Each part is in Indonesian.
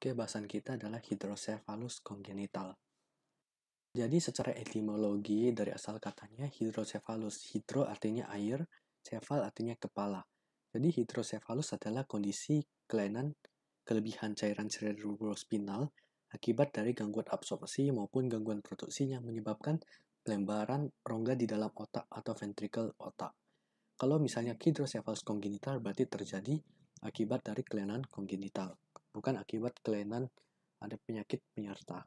Oke, bahasan kita adalah hidrosefalus kongenital. Jadi secara etimologi dari asal katanya hidrosefalus, hidro artinya air, cefal artinya kepala. Jadi hidrosefalus adalah kondisi kelainan kelebihan cairan cerebrospinal akibat dari gangguan absorpsi maupun gangguan produksi yang menyebabkan pelembaran rongga di dalam otak atau ventrikel otak. Kalau misalnya hidrosefalus kongenital berarti terjadi akibat dari kelainan kongenital bukan akibat kelainan ada penyakit penyerta.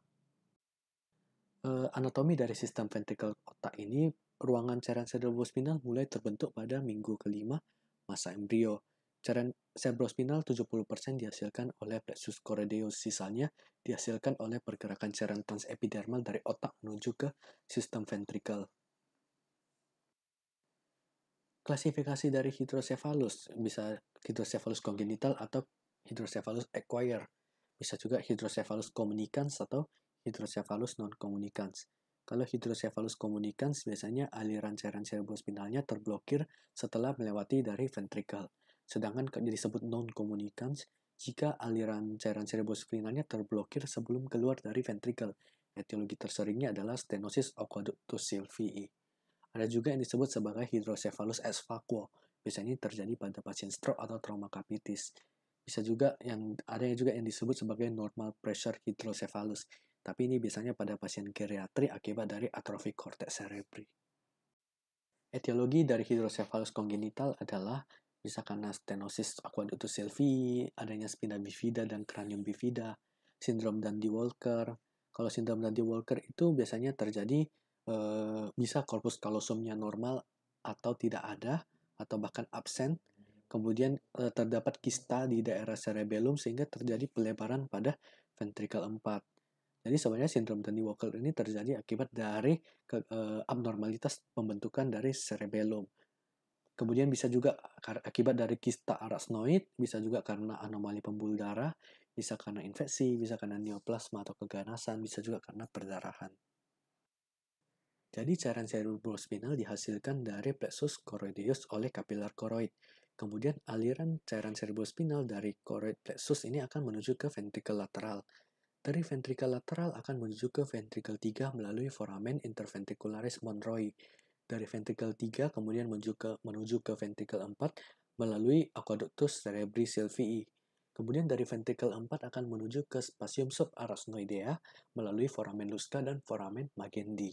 Eh, anatomi dari sistem ventrikel otak ini, ruangan cairan cerebrospinal mulai terbentuk pada minggu kelima masa embrio. Cairan cerebrospinal 70% dihasilkan oleh plexus choroideus, sisanya dihasilkan oleh pergerakan cairan transepidermal dari otak menuju ke sistem ventrikel. Klasifikasi dari hidrosefalus bisa hidrosefalus kongenital atau hydrocephalus equire, bisa juga hydrocephalus communicans atau hydrocephalus non-communicans. Kalau hydrocephalus communicans, biasanya aliran cairan cerebrospinalnya terblokir setelah melewati dari ventrikel. Sedangkan disebut non-communicans jika aliran cairan cerebrospinalnya terblokir sebelum keluar dari ventrikel. Etiologi terseringnya adalah stenosis aqueductus sylvii. Ada juga yang disebut sebagai hydrocephalus ex vacuo, biasanya terjadi pada pasien stroke atau trauma kapitis bisa juga yang ada yang juga yang disebut sebagai normal pressure hydrocephalus. Tapi ini biasanya pada pasien geriatri akibat dari atrofi korteks cerebri. Etiologi dari hydrocephalus kongenital adalah bisa karena stenosis aqueductus sylvii, adanya spina bifida dan cranium bifida, sindrom Dandy-Walker. Kalau sindrom Dandy-Walker itu biasanya terjadi e, bisa korpus callosumnya normal atau tidak ada atau bahkan absen Kemudian eh, terdapat kista di daerah cerebellum sehingga terjadi pelebaran pada ventrikel 4. Jadi sebenarnya sindrom Danny Walker ini terjadi akibat dari ke, e, abnormalitas pembentukan dari cerebellum. Kemudian bisa juga akibat dari kista arachnoid, bisa juga karena anomali pembuluh darah, bisa karena infeksi, bisa karena neoplasma atau keganasan, bisa juga karena perdarahan. Jadi cairan cerebrospinal dihasilkan dari plexus choroideus oleh kapiler koroid. Kemudian aliran cairan cerebrospinal dari choroid plexus ini akan menuju ke ventrikel lateral. Dari ventrikel lateral akan menuju ke ventrikel 3 melalui foramen interventricularis monroi. Dari ventrikel 3 kemudian menuju ke, menuju ke ventrikel 4 melalui aqueductus cerebri sylvii. Kemudian dari ventrikel 4 akan menuju ke spasium subarachnoidea melalui foramen lusca dan foramen magendi.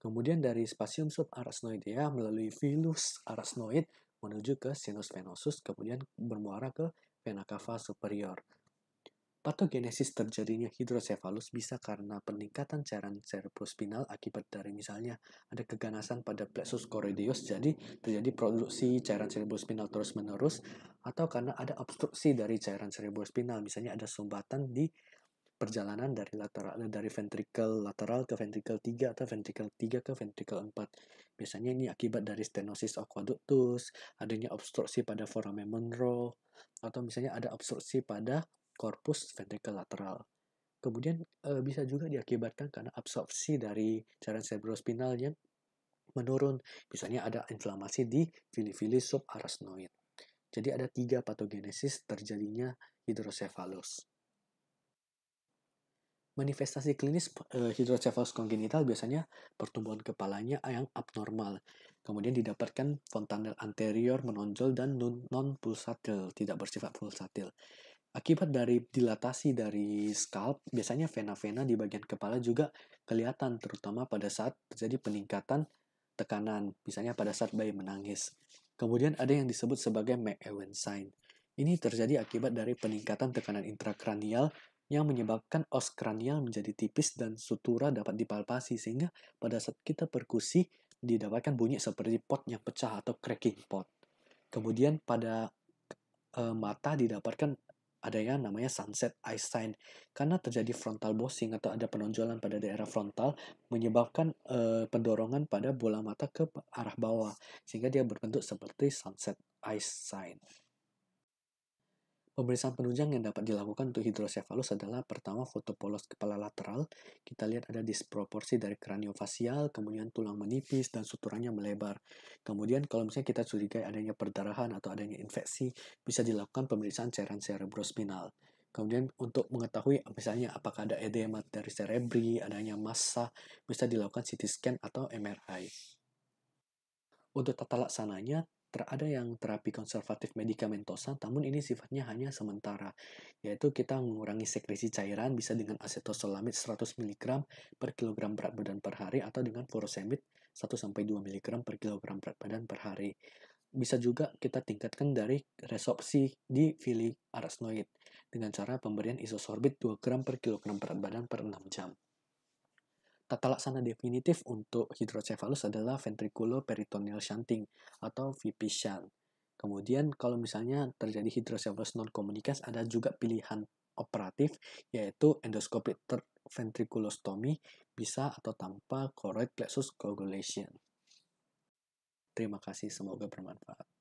Kemudian dari spasium subarachnoidea melalui filus arachnoid menuju ke sinus venosus, kemudian bermuara ke vena cava superior. Patogenesis terjadinya hidrosefalus bisa karena peningkatan cairan cerebrospinal akibat dari misalnya ada keganasan pada plexus choroideus jadi terjadi produksi cairan cerebrospinal terus-menerus atau karena ada obstruksi dari cairan cerebrospinal misalnya ada sumbatan di perjalanan dari lateral dari ventrikel lateral ke ventrikel 3 atau ventrikel 3 ke ventrikel 4. Biasanya ini akibat dari stenosis aquaductus, adanya obstruksi pada foramen Monroe, atau misalnya ada obstruksi pada korpus ventrikel lateral. Kemudian e, bisa juga diakibatkan karena absorpsi dari cairan cerebrospinal yang menurun. Misalnya ada inflamasi di fili-fili subarachnoid. Jadi ada tiga patogenesis terjadinya hidrosefalus. Manifestasi klinis eh, hidrocefalus kongenital biasanya pertumbuhan kepalanya yang abnormal. Kemudian didapatkan fontanel anterior menonjol dan non-pulsatil, tidak bersifat pulsatil. Akibat dari dilatasi dari scalp, biasanya vena-vena di bagian kepala juga kelihatan, terutama pada saat terjadi peningkatan tekanan, misalnya pada saat bayi menangis. Kemudian ada yang disebut sebagai McEwen sign. Ini terjadi akibat dari peningkatan tekanan intrakranial yang menyebabkan os kranial menjadi tipis dan sutura dapat dipalpasi sehingga pada saat kita perkusi didapatkan bunyi seperti pot yang pecah atau cracking pot. Kemudian pada e, mata didapatkan ada yang namanya sunset eye sign karena terjadi frontal bossing atau ada penonjolan pada daerah frontal menyebabkan e, pendorongan pada bola mata ke arah bawah sehingga dia berbentuk seperti sunset eye sign. Pemeriksaan penunjang yang dapat dilakukan untuk hidrosefalus adalah pertama foto polos kepala lateral, kita lihat ada disproporsi dari kraniofasial, kemudian tulang menipis dan suturannya melebar. Kemudian kalau misalnya kita curigai adanya perdarahan atau adanya infeksi, bisa dilakukan pemeriksaan cairan cerebrospinal. Kemudian untuk mengetahui misalnya apakah ada edema dari cerebri, adanya massa, bisa dilakukan CT scan atau MRI. Untuk tata laksananya, ada yang terapi konservatif medikamentosa, namun ini sifatnya hanya sementara, yaitu kita mengurangi sekresi cairan bisa dengan asetosolamid 100 mg per kilogram berat badan per hari atau dengan furosemid 1-2 mg per kilogram berat badan per hari. Bisa juga kita tingkatkan dari resorpsi di fili arachnoid dengan cara pemberian isosorbit 2 gram per kilogram berat badan per 6 jam. Tata laksana definitif untuk hidrocephalus adalah ventriculoperitoneal shunting atau VP shunt. Kemudian kalau misalnya terjadi hidrocephalus non komunikas ada juga pilihan operatif yaitu endoscopic ventriculostomy bisa atau tanpa choroid plexus coagulation. Terima kasih, semoga bermanfaat.